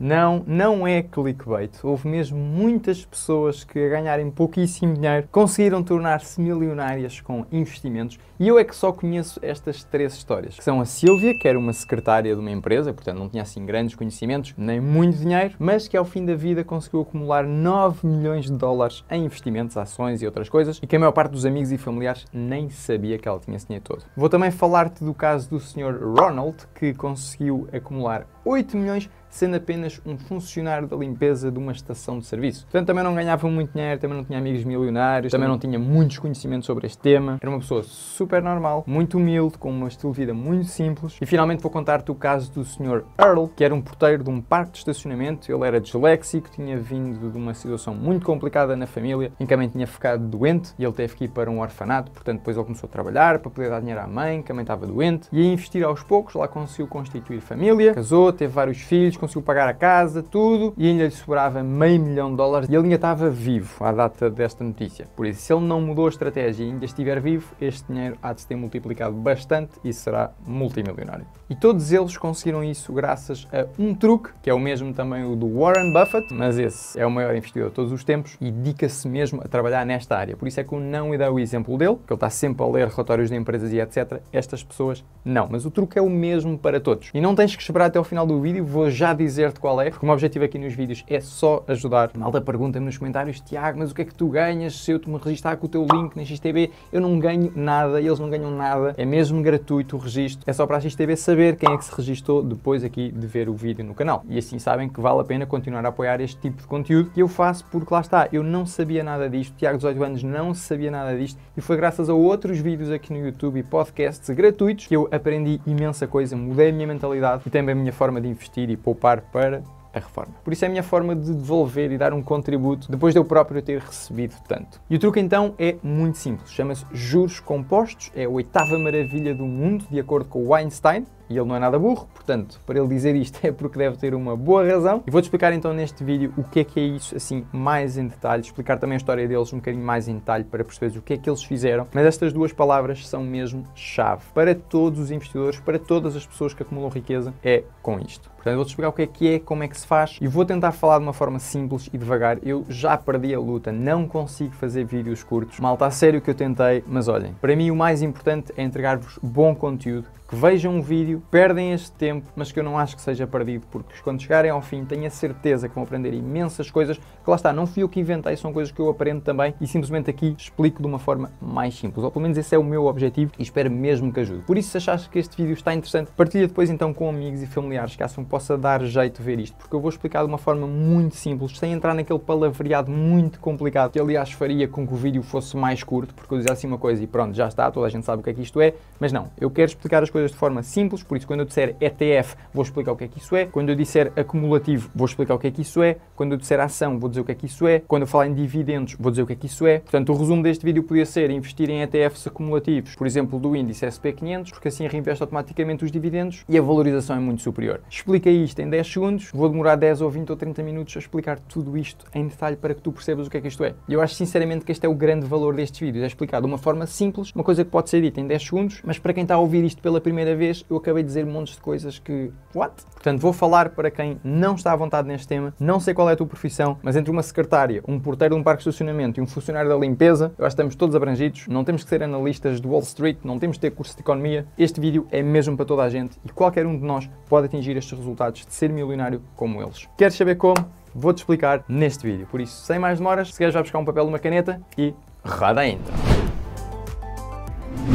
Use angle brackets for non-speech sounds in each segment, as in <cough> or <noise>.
Não, não é clickbait. Houve mesmo muitas pessoas que, a ganharem pouquíssimo dinheiro, conseguiram tornar-se milionárias com investimentos. E eu é que só conheço estas três histórias, que são a Silvia, que era uma secretária de uma empresa, portanto não tinha assim grandes conhecimentos, nem muito dinheiro, mas que ao fim da vida conseguiu acumular 9 milhões de dólares em investimentos, ações e outras coisas, e que a maior parte dos amigos e familiares nem sabia que ela tinha esse dinheiro todo. Vou também falar-te do caso do Sr. Ronald, que conseguiu acumular 8 milhões sendo apenas um funcionário da limpeza de uma estação de serviço. Portanto, também não ganhava muito dinheiro, também não tinha amigos milionários, também não tinha muitos conhecimentos sobre este tema. Era uma pessoa super normal, muito humilde, com um estilo de vida muito simples. E finalmente vou contar-te o caso do Sr. Earl, que era um porteiro de um parque de estacionamento. Ele era disléxico, tinha vindo de uma situação muito complicada na família, em que a mãe tinha ficado doente e ele teve que ir para um orfanato. Portanto, depois ele começou a trabalhar para poder dar dinheiro à mãe, que a mãe estava doente, e a investir aos poucos. Lá conseguiu constituir família, casou, teve vários filhos, conseguiu pagar a casa, tudo, e ainda lhe sobrava meio milhão de dólares e ele ainda estava vivo à data desta notícia. Por isso, se ele não mudou a estratégia e ainda estiver vivo, este dinheiro há de se ter multiplicado bastante e será multimilionário. E todos eles conseguiram isso graças a um truque, que é o mesmo também o do Warren Buffett, mas esse é o maior investidor de todos os tempos e dedica-se mesmo a trabalhar nesta área. Por isso é que eu não lhe dou o exemplo dele, que ele está sempre a ler relatórios de empresas e etc. Estas pessoas não. Mas o truque é o mesmo para todos. E não tens que esperar até o final do vídeo, vou já já dizer-te qual é, porque o meu objetivo aqui nos vídeos é só ajudar. Malta, pergunta-me nos comentários, Tiago, mas o que é que tu ganhas se eu te me registrar com o teu link na XTB? Eu não ganho nada, eles não ganham nada, é mesmo gratuito o registro. É só para a XTB saber quem é que se registou depois aqui de ver o vídeo no canal. E assim sabem que vale a pena continuar a apoiar este tipo de conteúdo que eu faço porque lá está, eu não sabia nada disto, Tiago 18 anos não sabia nada disto e foi graças a outros vídeos aqui no YouTube e podcasts gratuitos que eu aprendi imensa coisa, mudei a minha mentalidade e também a minha forma de investir e poupar poupar para a reforma. Por isso é a minha forma de devolver e dar um contributo depois de eu próprio ter recebido tanto. E o truque então é muito simples, chama-se juros compostos, é a oitava maravilha do mundo, de acordo com o Einstein, e ele não é nada burro, portanto, para ele dizer isto <laughs> é porque deve ter uma boa razão. E vou-te explicar então neste vídeo o que é que é isso, assim, mais em detalhe, explicar também a história deles um bocadinho mais em detalhe para perceberes o que é que eles fizeram. Mas estas duas palavras são mesmo chave para todos os investidores, para todas as pessoas que acumulam riqueza, é com isto. Portanto, vou-te explicar o que é que é, como é que se faz e vou tentar falar de uma forma simples e devagar. Eu já perdi a luta, não consigo fazer vídeos curtos. Malta, a sério que eu tentei, mas olhem, para mim o mais importante é entregar-vos bom conteúdo que vejam um vídeo, perdem este tempo, mas que eu não acho que seja perdido, porque quando chegarem ao fim, tenho a certeza que vão aprender imensas coisas, que lá está, não fui eu que inventei, são coisas que eu aprendo também e simplesmente aqui explico de uma forma mais simples, ou pelo menos esse é o meu objetivo e espero mesmo que ajude. Por isso, se achaste que este vídeo está interessante, partilha depois então com amigos e familiares, que assim possa dar jeito ver isto, porque eu vou explicar de uma forma muito simples, sem entrar naquele palavreado muito complicado, que aliás faria com que o vídeo fosse mais curto, porque eu dizia assim uma coisa e pronto, já está, toda a gente sabe o que é que isto é, mas não, eu quero explicar as coisas coisas de forma simples, por isso quando eu disser ETF, vou explicar o que é que isso é. Quando eu disser acumulativo, vou explicar o que é que isso é. Quando eu disser ação, vou dizer o que é que isso é. Quando eu falar em dividendos, vou dizer o que é que isso é. Portanto, o resumo deste vídeo podia ser investir em ETFs acumulativos, por exemplo, do índice SP500, porque assim reinveste automaticamente os dividendos e a valorização é muito superior. Explica isto em 10 segundos, vou demorar 10 ou 20 ou 30 minutos a explicar tudo isto em detalhe para que tu percebas o que é que isto é. E eu acho sinceramente que este é o grande valor destes vídeos, é explicar de uma forma simples, uma coisa que pode ser dita em 10 segundos, mas para quem está a ouvir isto pela primeira vez, eu acabei de dizer montes de coisas que. What? Portanto, vou falar para quem não está à vontade neste tema, não sei qual é a tua profissão, mas entre uma secretária, um porteiro de um parque de estacionamento e um funcionário da limpeza, eu acho que estamos todos abrangidos, não temos que ser analistas do Wall Street, não temos que ter curso de economia. Este vídeo é mesmo para toda a gente e qualquer um de nós pode atingir estes resultados de ser milionário como eles. Queres saber como? Vou-te explicar neste vídeo. Por isso, sem mais demoras, se queres, vai buscar um papel e uma caneta e rada ainda.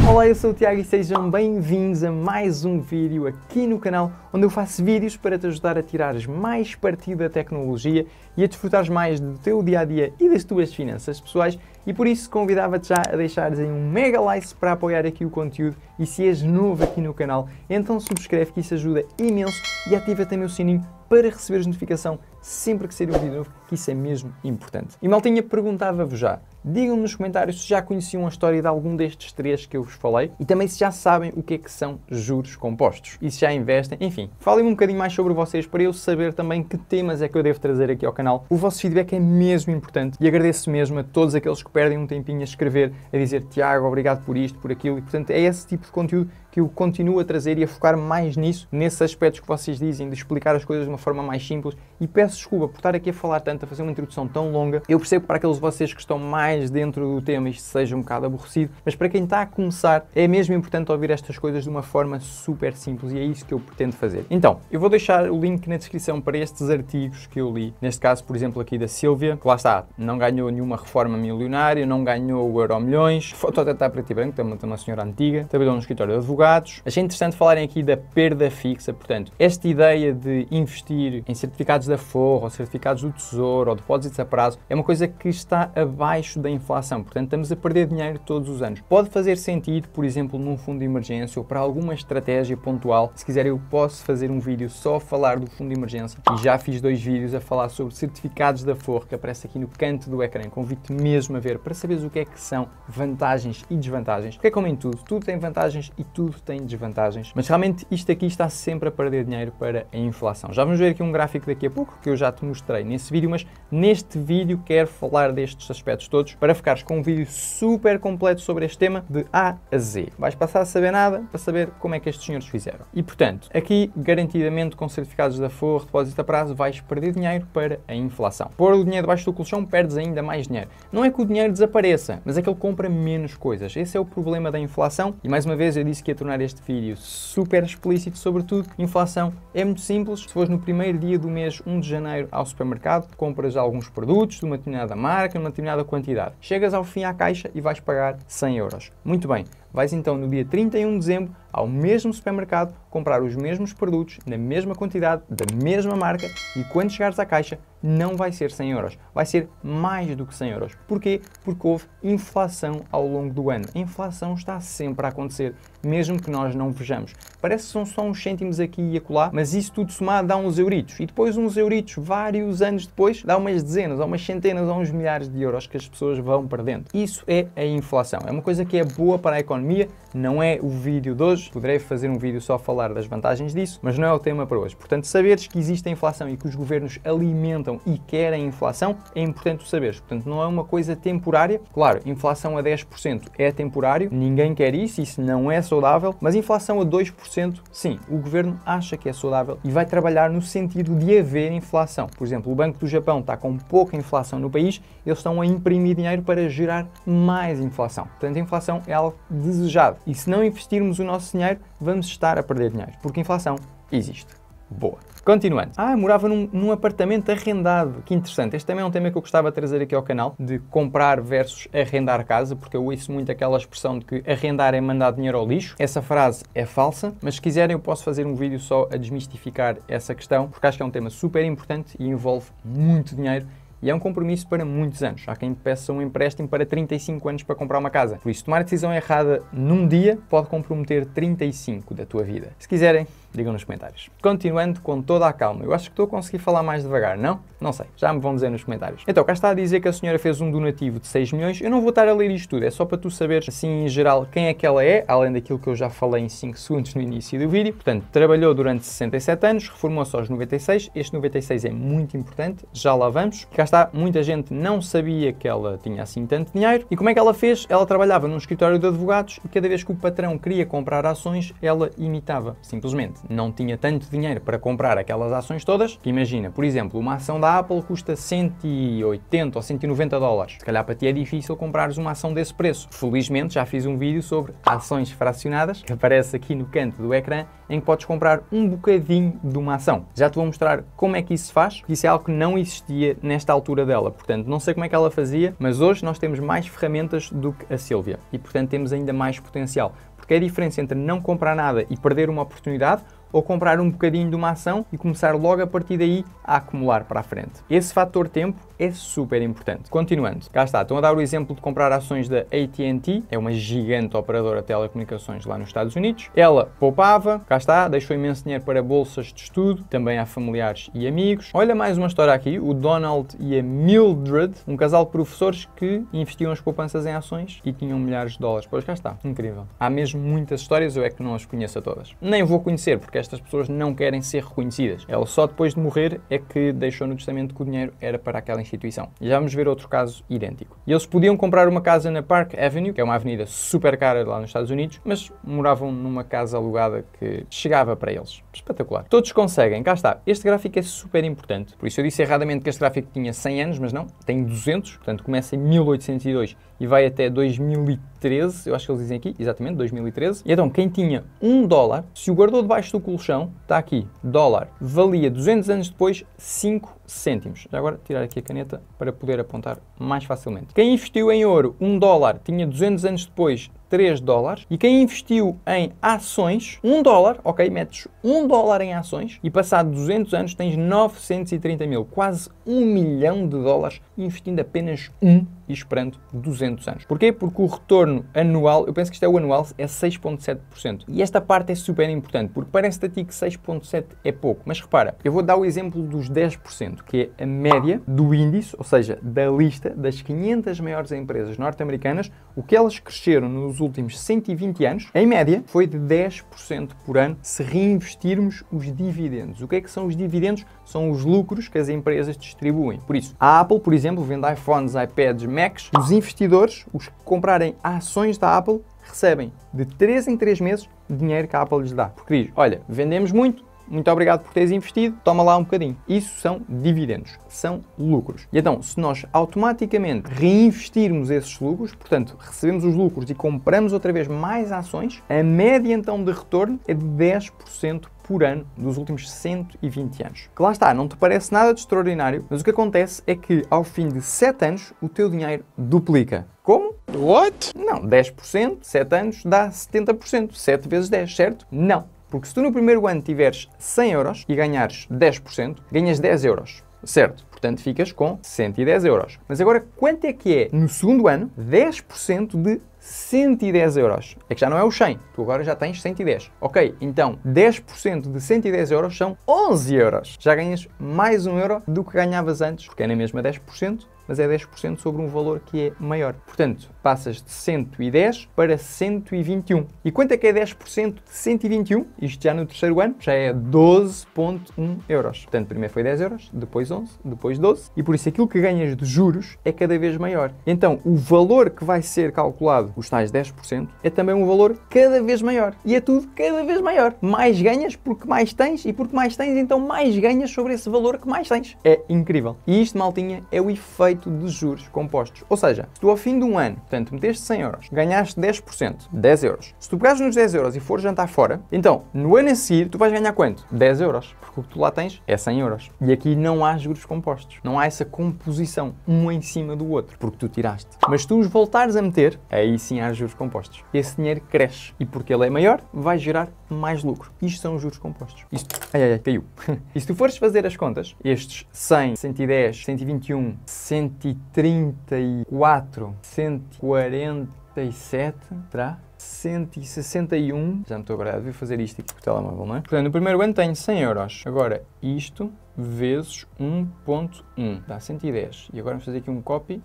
Olá, eu sou o Tiago e sejam bem-vindos a mais um vídeo aqui no canal onde eu faço vídeos para te ajudar a tirares mais partido da tecnologia e a desfrutares mais do teu dia a dia e das tuas finanças pessoais. E por isso convidava-te já a deixares aí um mega like para apoiar aqui o conteúdo. E se és novo aqui no canal, então subscreve que isso ajuda imenso e ativa também o sininho para receber notificação sempre que sair um vídeo novo, que isso é mesmo importante. E maltinha, perguntava-vos já, Digam-me nos comentários se já conheciam a história de algum destes três que eu vos falei e também se já sabem o que é que são juros compostos e se já investem. Enfim, falem um bocadinho mais sobre vocês para eu saber também que temas é que eu devo trazer aqui ao canal. O vosso feedback é mesmo importante e agradeço mesmo a todos aqueles que perdem um tempinho a escrever, a dizer Tiago, obrigado por isto, por aquilo. E portanto é esse tipo de conteúdo que eu continuo a trazer e a focar mais nisso, nesses aspectos que vocês dizem, de explicar as coisas de uma forma mais simples. E peço desculpa por estar aqui a falar tanto, a fazer uma introdução tão longa. Eu percebo para aqueles de vocês que estão mais mais dentro do tema isto seja um bocado aborrecido, mas para quem está a começar é mesmo importante ouvir estas coisas de uma forma super simples e é isso que eu pretendo fazer. Então, eu vou deixar o link na descrição para estes artigos que eu li, neste caso, por exemplo, aqui da Silvia, que lá está, não ganhou nenhuma reforma milionária, não ganhou o euro milhões, estou a tentar preto e branco, também uma senhora antiga, trabalhou no escritório de advogados. Achei interessante falarem aqui da perda fixa, portanto, esta ideia de investir em certificados da Forro, ou certificados do Tesouro, ou depósitos a prazo, é uma coisa que está abaixo da inflação. Portanto, estamos a perder dinheiro todos os anos. Pode fazer sentido, por exemplo, num fundo de emergência ou para alguma estratégia pontual. Se quiser, eu posso fazer um vídeo só a falar do fundo de emergência e já fiz dois vídeos a falar sobre certificados da Forca, aparece aqui no canto do ecrã. Convido-te mesmo a ver para saberes o que é que são vantagens e desvantagens. Porque é como em tudo, tudo tem vantagens e tudo tem desvantagens. Mas realmente isto aqui está sempre a perder dinheiro para a inflação. Já vamos ver aqui um gráfico daqui a pouco que eu já te mostrei nesse vídeo, mas neste vídeo quero falar destes aspectos todos para ficares com um vídeo super completo sobre este tema de A a Z. Vais passar a saber nada para saber como é que estes senhores fizeram. E portanto, aqui garantidamente com certificados da FOR, depósito a prazo, vais perder dinheiro para a inflação. Pôr o dinheiro debaixo do colchão, perdes ainda mais dinheiro. Não é que o dinheiro desapareça, mas é que ele compra menos coisas. Esse é o problema da inflação. E mais uma vez, eu disse que ia tornar este vídeo super explícito sobre tudo. Inflação é muito simples. Se fores no primeiro dia do mês, 1 de janeiro, ao supermercado, compras alguns produtos de uma determinada marca, numa determinada quantidade. Chegas ao fim à caixa e vais pagar 100 euros. Muito bem, vais então no dia 31 de dezembro ao mesmo supermercado comprar os mesmos produtos na mesma quantidade, da mesma marca e quando chegares à caixa não vai ser 100 euros, vai ser mais do que 100 euros. Porquê? Porque houve inflação ao longo do ano. A inflação está sempre a acontecer, mesmo que nós não vejamos. Parece que são só uns cêntimos aqui e acolá, mas isso tudo somado dá uns euritos. E depois uns euritos, vários anos depois, dá umas dezenas, ou umas centenas, ou uns milhares de euros que as pessoas vão perdendo. Isso é a inflação. É uma coisa que é boa para a economia, não é o vídeo de hoje. Poderei fazer um vídeo só a falar das vantagens disso, mas não é o tema para hoje. Portanto, saberes que existe a inflação e que os governos alimentam e querem inflação é importante saberes. Portanto, não é uma coisa temporária. Claro, inflação a 10% é temporário, ninguém quer isso, isso não é saudável, mas inflação a 2%, sim, o governo acha que é saudável e vai trabalhar no sentido de haver inflação. Por exemplo, o Banco do Japão está com pouca inflação no país, eles estão a imprimir dinheiro para gerar mais inflação. Portanto, a inflação é algo desejado. E se não investirmos o nosso dinheiro, vamos estar a perder dinheiro, porque inflação existe. Boa. Continuando. Ah, morava num, num, apartamento arrendado. Que interessante. Este também é um tema que eu gostava de trazer aqui ao canal, de comprar versus arrendar casa, porque eu ouço muito aquela expressão de que arrendar é mandar dinheiro ao lixo. Essa frase é falsa, mas se quiserem eu posso fazer um vídeo só a desmistificar essa questão, porque acho que é um tema super importante e envolve muito dinheiro e é um compromisso para muitos anos. Há quem peça um empréstimo para 35 anos para comprar uma casa. Por isso, tomar a decisão errada num dia pode comprometer 35 da tua vida. Se quiserem, Digam nos comentários. Continuando com toda a calma, eu acho que estou a conseguir falar mais devagar, não? Não sei, já me vão dizer nos comentários. Então, cá está a dizer que a senhora fez um donativo de 6 milhões. Eu não vou estar a ler isto tudo, é só para tu saberes, assim, em geral, quem é que ela é, além daquilo que eu já falei em 5 segundos no início do vídeo. Portanto, trabalhou durante 67 anos, reformou-se aos 96. Este 96 é muito importante, já lá vamos. Cá está, muita gente não sabia que ela tinha assim tanto dinheiro. E como é que ela fez? Ela trabalhava num escritório de advogados e cada vez que o patrão queria comprar ações, ela imitava, simplesmente não tinha tanto dinheiro para comprar aquelas ações todas, que imagina, por exemplo, uma ação da Apple custa 180 ou 190 dólares. Se calhar para ti é difícil comprares uma ação desse preço. Felizmente já fiz um vídeo sobre ações fracionadas, que aparece aqui no canto do ecrã, em que podes comprar um bocadinho de uma ação. Já te vou mostrar como é que isso se faz, porque isso é algo que não existia nesta altura dela. Portanto, não sei como é que ela fazia, mas hoje nós temos mais ferramentas do que a Silvia e, portanto, temos ainda mais potencial que é a diferença entre não comprar nada e perder uma oportunidade ou comprar um bocadinho de uma ação e começar logo a partir daí a acumular para a frente. Esse fator tempo é super importante. Continuando, cá está, estão a dar o exemplo de comprar ações da AT&T, é uma gigante operadora de telecomunicações lá nos Estados Unidos. Ela poupava, cá está, deixou imenso dinheiro para bolsas de estudo, também a familiares e amigos. Olha mais uma história aqui, o Donald e a Mildred, um casal de professores que investiam as poupanças em ações e tinham milhares de dólares. Pois cá está, incrível. Há mesmo muitas histórias, eu é que não as conheço a todas. Nem vou conhecer, porque estas pessoas não querem ser reconhecidas. Ela só depois de morrer é que deixou no testamento que o dinheiro era para aquela instituição. E já vamos ver outro caso idêntico. E eles podiam comprar uma casa na Park Avenue, que é uma avenida super cara lá nos Estados Unidos, mas moravam numa casa alugada que chegava para eles. Espetacular. Todos conseguem, cá está. Este gráfico é super importante. Por isso eu disse erradamente que este gráfico tinha 100 anos, mas não, tem 200, portanto começa em 1802 e vai até 2013, eu acho que eles dizem aqui, exatamente, 2013. E então, quem tinha um dólar, se o guardou debaixo do colchão, está aqui, dólar, valia 200 anos depois 5 cêntimos. Já agora tirar aqui a caneta para poder apontar mais facilmente. Quem investiu em ouro 1 dólar tinha 200 anos depois 3 dólares e quem investiu em ações 1 dólar, ok, metes 1 dólar em ações e passado 200 anos tens 930 mil, quase 1 milhão de dólares investindo apenas 1 e esperando 200 anos. Porquê? Porque o retorno anual, eu penso que isto é o anual, é 6,7%. E esta parte é super importante, porque parece-te a ti que 6,7% é pouco. Mas repara, eu vou dar o exemplo dos 10%. 5%, que é a média do índice, ou seja, da lista das 500 maiores empresas norte-americanas, o que elas cresceram nos últimos 120 anos, em média, foi de 10% por ano se reinvestirmos os dividendos. O que é que são os dividendos? São os lucros que as empresas distribuem. Por isso, a Apple, por exemplo, vende iPhones, iPads, Macs. Os investidores, os que comprarem ações da Apple, recebem de 3 em 3 meses dinheiro que a Apple lhes dá. Porque diz, olha, vendemos muito, muito obrigado por teres investido, toma lá um bocadinho. Isso são dividendos, são lucros. E então, se nós automaticamente reinvestirmos esses lucros, portanto, recebemos os lucros e compramos outra vez mais ações, a média então de retorno é de 10% por ano dos últimos 120 anos. Que lá está, não te parece nada de extraordinário, mas o que acontece é que ao fim de 7 anos o teu dinheiro duplica. Como? What? Não, 10%, 7 anos dá 70%, 7 vezes 10, certo? Não. Porque se tu no primeiro ano tiveres 100 euros e ganhares 10%, ganhas 10 euros. Certo, portanto ficas com 110 euros. Mas agora, quanto é que é no segundo ano 10% de 110 euros? É que já não é o 100, tu agora já tens 110. Ok, então 10% de 110 euros são 11 euros. Já ganhas mais 1 euro do que ganhavas antes, porque é na mesma 10%, mas é 10% sobre um valor que é maior. Portanto, passas de 110 para 121. E quanto é que é 10% de 121? Isto já no terceiro ano já é 12.1 euros. Portanto, primeiro foi 10 euros, depois 11, depois 12. E por isso aquilo que ganhas de juros é cada vez maior. Então, o valor que vai ser calculado, os tais 10%, é também um valor cada vez maior. E é tudo cada vez maior. Mais ganhas porque mais tens e porque mais tens, então mais ganhas sobre esse valor que mais tens. É incrível. E isto, maltinha, é o efeito efeito de juros compostos. Ou seja, se tu ao fim de um ano, portanto, meteste 100 euros, ganhaste 10%, 10 euros. Se tu pegares nos 10 euros e fores jantar fora, então, no ano a seguir, tu vais ganhar quanto? 10 euros. Porque o que tu lá tens é 100 euros. E aqui não há juros compostos. Não há essa composição, um em cima do outro, porque tu tiraste. Mas tu os voltares a meter, aí sim há juros compostos. Esse dinheiro cresce. E porque ele é maior, vai gerar mais lucro. Isto são os juros compostos. Isto... Ai, ai, ai, caiu. <laughs> e se tu fores fazer as contas, estes 100, 110, 121, 100 134, 147, terá? 161, já me estou agora a dever fazer isto aqui com o telemóvel, não é? Portanto, no primeiro ano tenho 100 euros. Agora, isto vezes 1.1, dá 110. E agora vamos fazer aqui um copy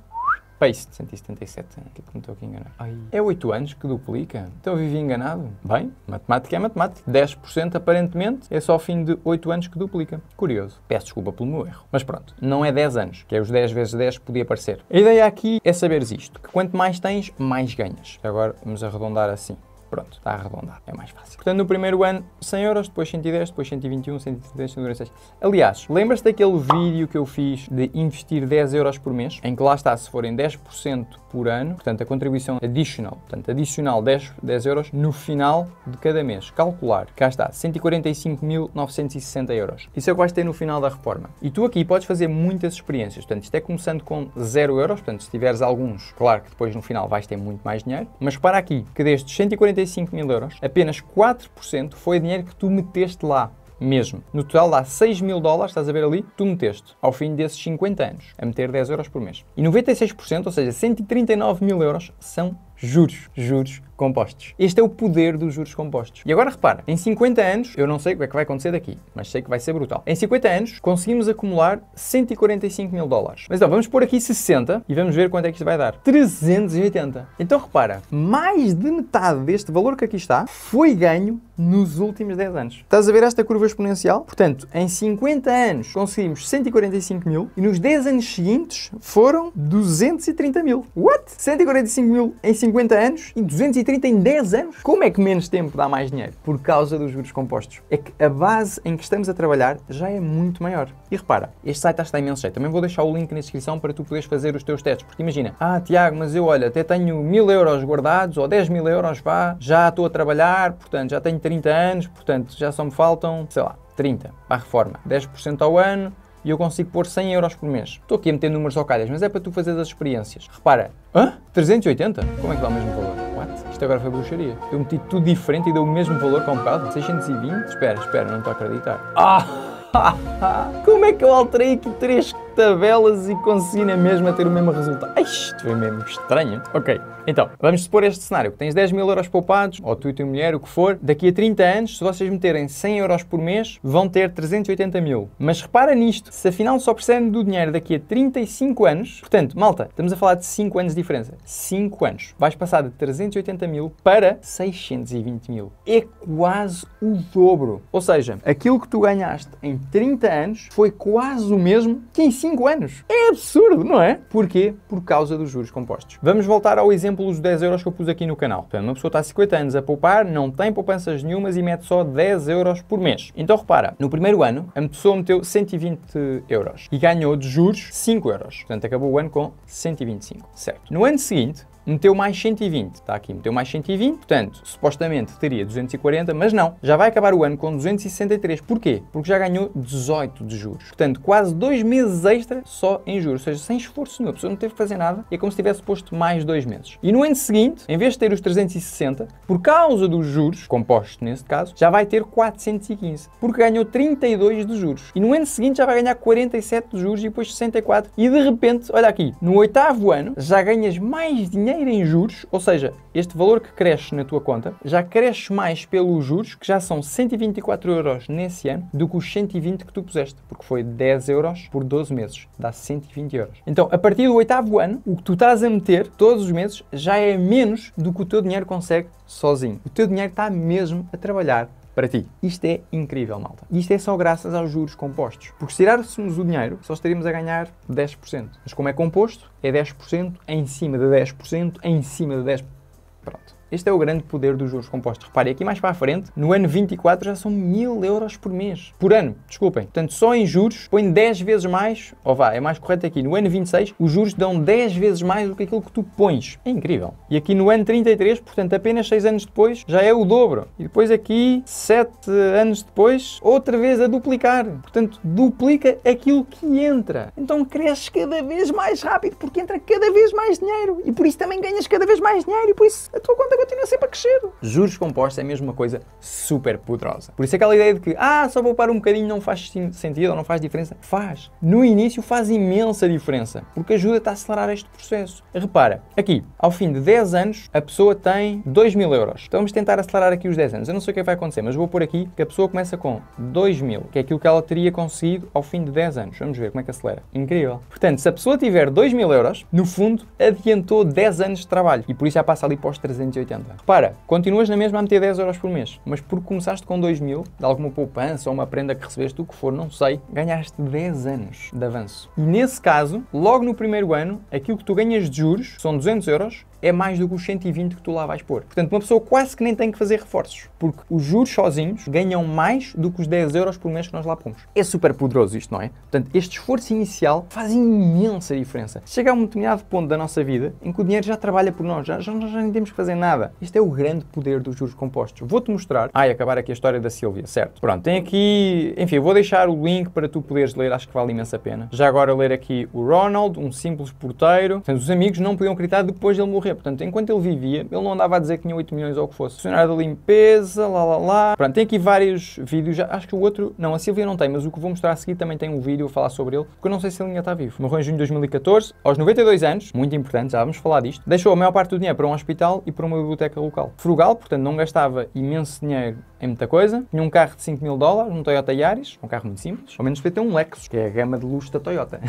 Paste 177, aquilo que me estou aqui a enganar. Ai. É 8 anos que duplica? Então eu vivi enganado? Bem, matemática é matemática. 10% aparentemente é só ao fim de 8 anos que duplica. Curioso. Peço desculpa pelo meu erro. Mas pronto, não é 10 anos, que é os 10 vezes 10 que podia parecer. A ideia aqui é saberes isto, que quanto mais tens, mais ganhas. Agora vamos arredondar assim. Pronto, está arredondado, é mais fácil. Portanto, no primeiro ano, 100 euros, depois 110, depois 121, 133, 126. Aliás, lembras-te daquele vídeo que eu fiz de investir 10 euros por mês? Em que lá está, se forem 10% por ano, portanto, a contribuição additional, portanto, adicional 10, 10 euros no final de cada mês. Calcular, cá está, 145.960 euros. Isso é o que vais ter no final da reforma. E tu aqui podes fazer muitas experiências, portanto, isto é começando com 0 euros, portanto, se tiveres alguns, claro que depois no final vais ter muito mais dinheiro, mas para aqui, que destes 145 55 mil euros, apenas 4% foi dinheiro que tu meteste lá mesmo. No total dá 6 mil dólares, estás a ver ali, tu meteste ao fim desses 50 anos, a meter 10 euros por mês. E 96%, ou seja, 139 mil euros, são juros. Juros compostos. Este é o poder dos juros compostos. E agora repara, em 50 anos, eu não sei o que é que vai acontecer daqui, mas sei que vai ser brutal. Em 50 anos, conseguimos acumular 145 mil dólares. Mas então, vamos pôr aqui 60 e vamos ver quanto é que isto vai dar. 380. Então repara, mais de metade deste valor que aqui está foi ganho nos últimos 10 anos. Estás a ver esta curva exponencial? Portanto, em 50 anos conseguimos 145 mil e nos 10 anos seguintes foram 230 mil. What? 145 mil em 50 anos e 230 30 em 10 anos? Como é que menos tempo dá mais dinheiro? Por causa dos juros compostos. É que a base em que estamos a trabalhar já é muito maior. E repara, este site está imenso jeito. Também vou deixar o link na descrição para tu poderes fazer os teus testes. Porque imagina, ah, Tiago, mas eu, olha, até tenho mil euros guardados ou 10 mil euros, vá, já estou a trabalhar, portanto, já tenho 30 anos, portanto, já só me faltam, sei lá, 30 para a reforma, 10% ao ano, e eu consigo pôr 100 euros por mês. Estou aqui a meter números ao calhas, mas é para tu fazer as experiências. Repara, hã? 380? Como é que dá o mesmo valor? isto agora foi bruxaria. Eu meti tudo diferente e deu o mesmo valor comprado. 620? Espera, espera, não estou a acreditar. Ah! <laughs> Como é que eu alterei aqui três tabelas e consegui na mesma ter o mesmo resultado. Ai, ah, isto foi mesmo estranho. Ok, então, vamos supor este cenário. Tens 10 mil euros poupados, ou tu e tua mulher, o que for. Daqui a 30 anos, se vocês meterem 100 euros por mês, vão ter 380 mil. Mas repara nisto, se afinal só precisarem do dinheiro daqui a 35 anos, portanto, malta, estamos a falar de 5 anos de diferença. 5 anos. Vais passar de 380 mil para 620 mil. É quase o dobro. Ou seja, aquilo que tu ganhaste em 30 anos foi quase o mesmo que em 5 5 anos. É absurdo, não é? Porquê? Por causa dos juros compostos. Vamos voltar ao exemplo dos 10 euros que eu pus aqui no canal. Portanto, uma pessoa está há 50 anos a poupar, não tem poupanças nenhumas e mete só 10 euros por mês. Então repara, no primeiro ano, a pessoa meteu 120 euros e ganhou de juros 5 euros. Portanto, acabou o ano com 125, certo? No ano seguinte, meteu mais 120, está aqui, meteu mais 120, portanto, supostamente teria 240, mas não, já vai acabar o ano com 263. Porquê? Porque já ganhou 18 de juros. Portanto, quase dois meses extra só em juros, ou seja, sem esforço nenhum, a pessoa não teve que fazer nada e é como se tivesse posto mais dois meses. E no ano seguinte, em vez de ter os 360, por causa dos juros compostos neste caso, já vai ter 415, porque ganhou 32 de juros. E no ano seguinte já vai ganhar 47 de juros e depois 64. E de repente, olha aqui, no oitavo ano já ganhas mais dinheiro sem irem juros, ou seja, este valor que cresce na tua conta já cresce mais pelos juros, que já são 124 euros nesse ano, do que os 120 que tu puseste, porque foi 10 euros por 12 meses, dá 120 euros. Então, a partir do oitavo ano, o que tu estás a meter todos os meses já é menos do que o teu dinheiro consegue sozinho. O teu dinheiro está mesmo a trabalhar para ti. Isto é incrível, malta. Isto é só graças aos juros compostos. Porque se tirássemos o dinheiro, só estaríamos a ganhar 10%. Mas como é composto, é 10% em cima de 10% em cima de 10%. Pronto. Este é o grande poder dos juros compostos. Reparem, aqui mais para a frente, no ano 24 já são mil euros por mês. Por ano, desculpem. Portanto, só em juros põe 10 vezes mais, ou vá, é mais correto aqui, no ano 26 os juros dão 10 vezes mais do que aquilo que tu pões. É incrível. E aqui no ano 33, portanto, apenas 6 anos depois, já é o dobro. E depois aqui, 7 anos depois, outra vez a duplicar. Portanto, duplica aquilo que entra. Então cresces cada vez mais rápido, porque entra cada vez mais dinheiro. E por isso também ganhas cada vez mais dinheiro, e por isso a tua conta continua sempre a crescer. Juros compostos é mesmo uma coisa super poderosa. Por isso aquela ideia de que, ah, só poupar um bocadinho não faz sentido ou não faz diferença, faz. No início faz imensa diferença, porque ajuda-te a acelerar este processo. Repara, aqui, ao fim de 10 anos, a pessoa tem 2 mil euros. Então vamos tentar acelerar aqui os 10 anos. Eu não sei o é que vai acontecer, mas vou pôr aqui que a pessoa começa com 2 mil, que é aquilo que ela teria conseguido ao fim de 10 anos. Vamos ver como é que acelera. Incrível. Portanto, se a pessoa tiver 2 mil euros, no fundo, adiantou 10 anos de trabalho e por isso já passa ali para os 380 180. Para, continuas na mesma a meter 10 euros por mês, mas porque começaste com 2 mil, de alguma poupança ou uma prenda que recebeste, o que for, não sei, ganhaste 10 anos de avanço. E nesse caso, logo no primeiro ano, aquilo que tu ganhas de juros são 200 euros é mais do que os 120 que tu lá vais pôr. Portanto, uma pessoa quase que nem tem que fazer reforços, porque os juros sozinhos ganham mais do que os 10 euros por mês que nós lá pomos. É super poderoso isto, não é? Portanto, este esforço inicial faz imensa diferença. Chega a um determinado ponto da nossa vida em que o dinheiro já trabalha por nós, já, já, já nem temos que fazer nada. Isto é o grande poder dos juros compostos. Vou-te mostrar. Ai, acabar aqui a história da Silvia, certo? Pronto, tem aqui. Enfim, vou deixar o link para tu poderes ler, acho que vale imensa pena. Já agora ler aqui o Ronald, um simples porteiro. Portanto, os amigos não podiam gritar depois de ele morrer morrer. Portanto, enquanto ele vivia, ele não andava a dizer que tinha 8 milhões ou o que fosse. Funcionário da limpeza, lá lá lá. Pronto, tem aqui vários vídeos. Acho que o outro, não, a Silvia não tem, mas o que vou mostrar a seguir também tem um vídeo a falar sobre ele, porque eu não sei se ele ainda está vivo. Morreu em junho de 2014, aos 92 anos, muito importante, já vamos falar disto. Deixou a maior parte do dinheiro para um hospital e para uma biblioteca local. Frugal, portanto, não gastava imenso dinheiro em é muita coisa. Tinha um carro de 5 mil dólares, um Toyota Yaris, um carro muito simples. Ao menos devia ter um Lexus, que é a gama de luxo da Toyota.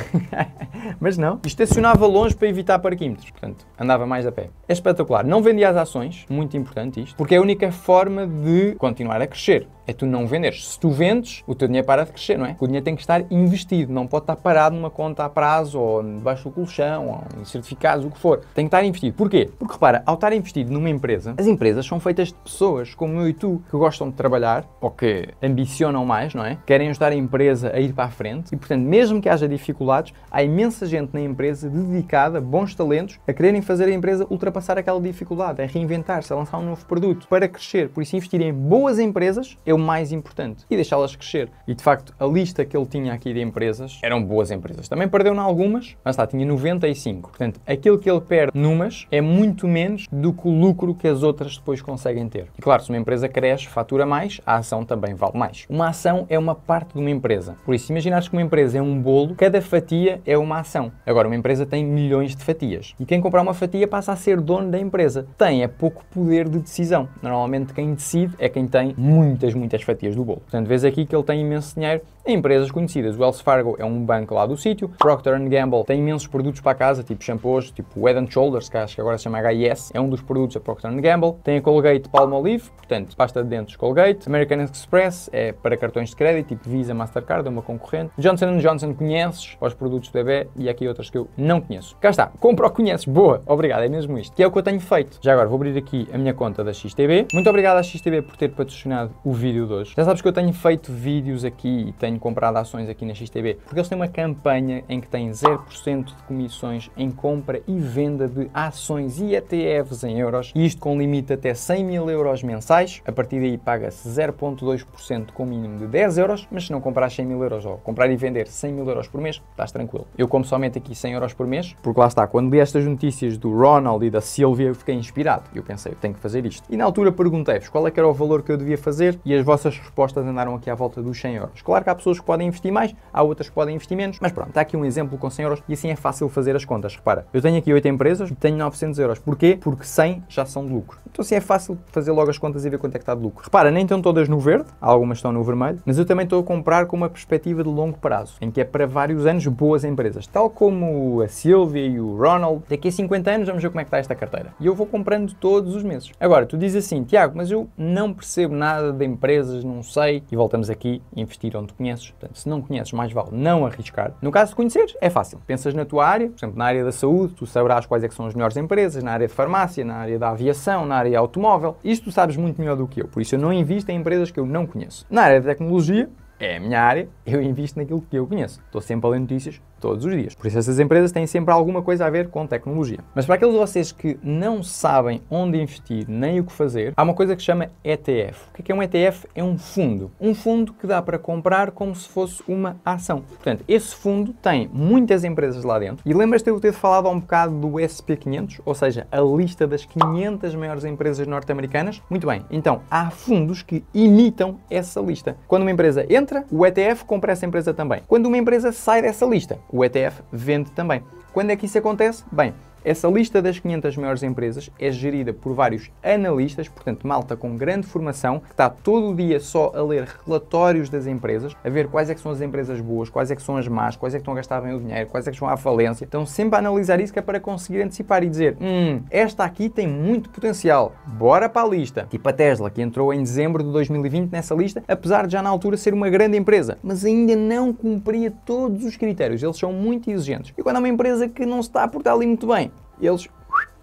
<laughs> Mas não. E estacionava longe para evitar parquímetros, portanto, andava mais a pé. É espetacular. Não vendia as ações, muito importante isto, porque é a única forma de continuar a crescer é tu não venderes. Se tu vendes, o teu dinheiro para de crescer, não é? O dinheiro tem que estar investido, não pode estar parado numa conta a prazo ou debaixo do colchão ou em certificados, o que for. Tem que estar investido. Porquê? Porque repara, ao estar investido numa empresa, as empresas são feitas de pessoas como eu e tu que gostam de trabalhar ou que ambicionam mais, não é? Querem ajudar a empresa a ir para a frente e, portanto, mesmo que haja dificuldades, há imensa gente na empresa dedicada, bons talentos, a quererem fazer a empresa ultrapassar aquela dificuldade, a reinventar-se, a lançar um novo produto para crescer. Por isso, investir em boas empresas é mais importante e deixá-las crescer. E de facto, a lista que ele tinha aqui de empresas eram boas empresas. Também perdeu em algumas, mas está, tinha 95. Portanto, aquilo que ele perde numas é muito menos do que o lucro que as outras depois conseguem ter. E claro, se uma empresa cresce, fatura mais, a ação também vale mais. Uma ação é uma parte de uma empresa. Por isso, imaginares que uma empresa é um bolo, cada fatia é uma ação. Agora, uma empresa tem milhões de fatias. E quem comprar uma fatia passa a ser dono da empresa. Tem é pouco poder de decisão. Normalmente quem decide é quem tem muitas, muitas muitas fatias do bolo. Portanto, vês aqui que ele tem imenso dinheiro empresas conhecidas. O Wells Fargo é um banco lá do sítio, Procter Gamble tem imensos produtos para casa, tipo shampoos, tipo Head and Shoulders, que acho que agora se chama HIS, é um dos produtos da Procter Gamble, tem a Colgate Palmolive, portanto, pasta de dentes Colgate, American Express é para cartões de crédito, tipo Visa, Mastercard, é uma concorrente, Johnson Johnson conheces, os produtos do bebê e aqui outras que eu não conheço. Cá está, compra ou conheces, boa, obrigado, é mesmo isto, que é o que eu tenho feito. Já agora vou abrir aqui a minha conta da XTB. Muito obrigado à XTB por ter patrocinado o vídeo de hoje. Já sabes que eu tenho feito vídeos aqui e tenho comprar comprado ações aqui na XTB? Porque eles têm uma campanha em que têm 0% de comissões em compra e venda de ações e ETFs em euros, e isto com limite até 100 mil euros mensais. A partir daí paga-se 0,2% com mínimo de 10 euros, mas se não comprar 100 mil euros ou comprar e vender 100 mil euros por mês, estás tranquilo. Eu como somente aqui 100 euros por mês, porque lá está, quando li estas notícias do Ronald e da Silvia, eu fiquei inspirado. Eu pensei, eu tenho que fazer isto. E na altura perguntei-vos qual é que era o valor que eu devia fazer e as vossas respostas andaram aqui à volta dos 100 euros. Claro que há pessoas pessoas que podem investir mais, há outras que podem investir menos, mas pronto, está aqui um exemplo com 100 euros e assim é fácil fazer as contas. Repara, eu tenho aqui 8 empresas e tenho 900 euros. Porquê? Porque 100 já são de lucro. Então assim é fácil fazer logo as contas e ver quanto é que está de lucro. Repara, nem estão todas no verde, algumas estão no vermelho, mas eu também estou a comprar com uma perspectiva de longo prazo, em que é para vários anos boas empresas, tal como a Silvia e o Ronald. Daqui a 50 anos vamos ver como é que está esta carteira. E eu vou comprando todos os meses. Agora, tu dizes assim, Tiago, mas eu não percebo nada de empresas, não sei, e voltamos aqui, investir onde conheço conheces. Portanto, se não conheces, mais vale não arriscar. No caso de conheceres, é fácil. Pensas na tua área, por exemplo, na área da saúde, tu saberás quais é são as melhores empresas, na área de farmácia, na área da aviação, na área automóvel. Isto tu sabes muito melhor do que eu, por isso eu não invisto em empresas que eu não conheço. Na área de tecnologia, é a minha área, eu invisto naquilo que eu conheço. Estou sempre a ler notícias todos os dias. Por isso essas empresas têm sempre alguma coisa a ver com tecnologia. Mas para aqueles de vocês que não sabem onde investir nem o que fazer, há uma coisa que se chama ETF. O que é, é um ETF? É um fundo. Um fundo que dá para comprar como se fosse uma ação. Portanto, esse fundo tem muitas empresas lá dentro. E lembras-te eu ter falado há um bocado do SP500, ou seja, a lista das 500 maiores empresas norte-americanas? Muito bem, então há fundos que imitam essa lista. Quando uma empresa entra entra, o ETF compra essa empresa também. Quando uma empresa sai dessa lista, o ETF vende também. Quando é que isso acontece? Bem, essa lista das 500 maiores empresas é gerida por vários analistas, portanto, malta com grande formação, que está todo o dia só a ler relatórios das empresas, a ver quais é que são as empresas boas, quais é que são as más, quais é que estão a gastar bem o dinheiro, quais é que estão à falência. Estão sempre a analisar isso que é para conseguir antecipar e dizer: hum, esta aqui tem muito potencial, bora para a lista. Tipo a Tesla, que entrou em dezembro de 2020 nessa lista, apesar de já na altura ser uma grande empresa, mas ainda não cumpria todos os critérios, eles são muito exigentes. E quando é uma empresa que não se está a portar ali muito bem, e eles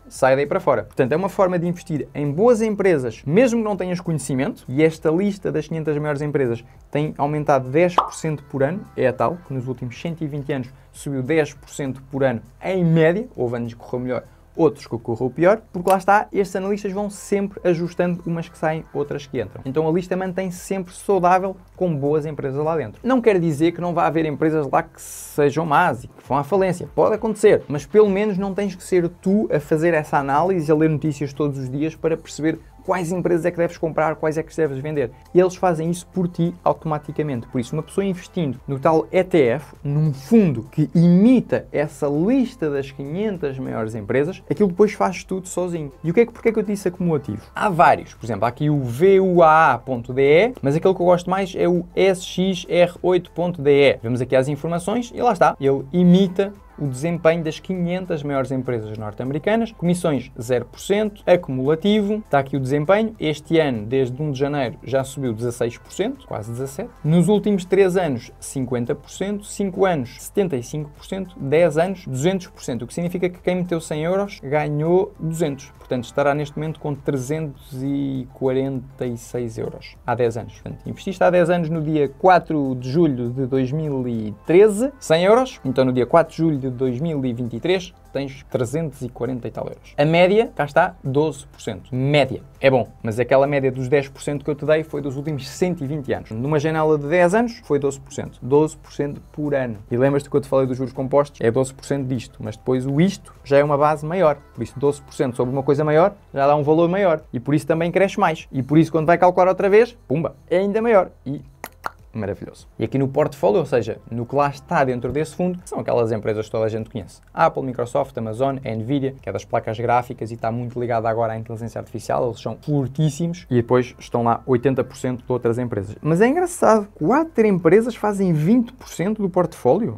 saem daí para fora. Portanto, é uma forma de investir em boas empresas, mesmo que não tenhas conhecimento, e esta lista das 500 maiores empresas tem aumentado 10% por ano, é a tal, que nos últimos 120 anos subiu 10% por ano em média, houve anos que correu melhor, outros que ocorram pior, porque lá está, estes analistas vão sempre ajustando umas que saem, outras que entram. Então a lista mantém-se sempre saudável com boas empresas lá dentro. Não quer dizer que não vá haver empresas lá que sejam más e que vão à falência, pode acontecer, mas pelo menos não tens que ser tu a fazer essa análise, a ler notícias todos os dias para perceber quais empresas é que deves comprar, quais é que deves vender. E eles fazem isso por ti automaticamente. Por isso, uma pessoa investindo no tal ETF, num fundo que imita essa lista das 500 maiores empresas, aquilo depois faz tudo sozinho. E o que é que, porque é que eu disse acumulativo? Há vários. Por exemplo, há aqui o VUAA.de, mas aquele que eu gosto mais é o SXR8.de. Vemos aqui as informações e lá está. Ele imita o desempenho das 500 maiores empresas norte-americanas, comissões 0%, acumulativo, está aqui o desempenho, este ano, desde 1 de janeiro, já subiu 16%, quase 17%, nos últimos 3 anos 50%, 5 anos 75%, 10 anos 200%, o que significa que quem meteu 100 euros ganhou 200%. Portanto, estará neste momento com 346 euros há 10 anos. Portanto, investiste há 10 anos no dia 4 de julho de 2013, 100 euros. Então, no dia 4 de julho de 2023, tens 340 e tal euros. A média, cá está, 12%. Média. É bom, mas aquela média dos 10% que eu te dei foi dos últimos 120 anos. Numa janela de 10 anos, foi 12%. 12% por ano. E lembras-te que eu te falei dos juros compostos? É 12% disto, mas depois o isto já é uma base maior. Por isso, 12% sobre uma coisa maior já dá um valor maior. E por isso também cresce mais. E por isso, quando vai calcular outra vez, pumba, é ainda maior. E maravilhoso. E aqui no portfólio, ou seja, no que lá está dentro desse fundo, são aquelas empresas que toda a gente conhece. Apple, Microsoft, Amazon, Nvidia, que é das placas gráficas e está muito ligada agora à inteligência artificial, eles são fortíssimos e depois estão lá 80% de outras empresas. Mas é engraçado, quatro empresas fazem 20% do portfólio.